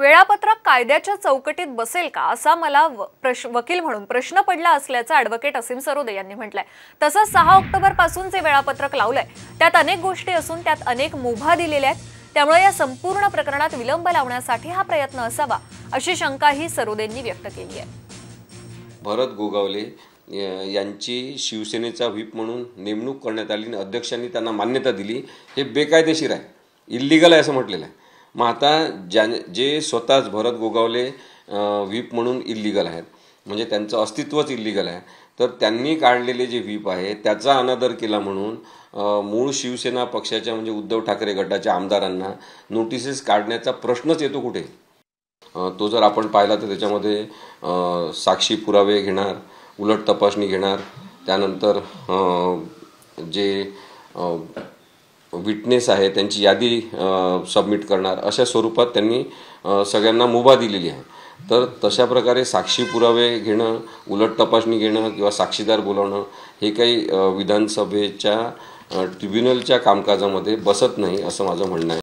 वेळापत्रक कायद्याच्या चौकटीत बसेल का असा मला वकील म्हणून प्रश्न पडला असल्याचं ॲडव्होकेट असीम सरोदे यांनी म्हटलंय तसंच सहा ऑक्टोबर पासून जे वेळापत्रक लावलंय त्यात अनेक गोष्टी असून त्यात अनेक मुभा दिलेल्या आहेत त्यामुळे या संपूर्ण प्रकरणात विलंब लावण्यासाठी हा प्रयत्न असावा अशी शंकाही सरोदेंनी व्यक्त केली आहे भरत गोगावले यांची शिवसेनेचा व्हीप म्हणून नेमणूक करण्यात आली आणि अध्यक्षांनी त्यांना मान्यता दिली हे बेकायदेशीर आहे इल्लिगल आहे असं म्हटलेलं आहे मग आता ज्या जे स्वतःच भरत गोगावले व्हीप म्हणून इल्लिगल आहेत म्हणजे त्यांचं अस्तित्वच इल्लिगल आहे तर त्यांनी काढलेले जे व्हीप आहे त्याचा अनादर केला म्हणून मूळ शिवसेना पक्षाच्या म्हणजे उद्धव ठाकरे गटाच्या आमदारांना नोटिसेस काढण्याचा प्रश्नच येतो कुठे तो जर आपण पाहिला तर त्याच्यामध्ये साक्षी पुरावे घेणार उलट तपासणी घेणार त्यानंतर जे विटनेस आहे त्यांची यादी सबमिट करणार अशा स्वरूपात त्यांनी सगळ्यांना मुभा दिलेली आहे तर तशा प्रकारे साक्षी पुरावे घेणं उलट तपासणी घेणं किंवा साक्षीदार बोलावणं हे काही विधानसभेच्या ट्रिब्युनलच्या कामकाजामध्ये बसत नाही असं माझं म्हणणं आहे